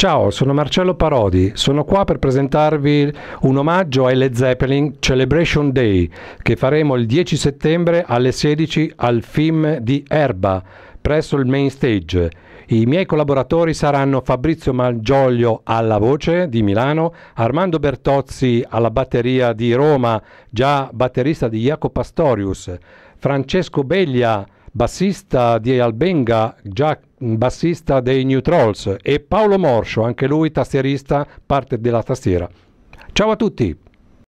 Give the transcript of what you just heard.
Ciao, sono Marcello Parodi, sono qua per presentarvi un omaggio ai Led Zeppelin Celebration Day che faremo il 10 settembre alle 16 al film di Erba presso il main stage. I miei collaboratori saranno Fabrizio Malgioglio alla voce di Milano, Armando Bertozzi alla batteria di Roma, già batterista di Jacopo Pastorius, Francesco Beglia bassista di Albenga, già bassista dei New Trolls, e Paolo Morscio, anche lui tastierista, parte della tastiera. Ciao a tutti!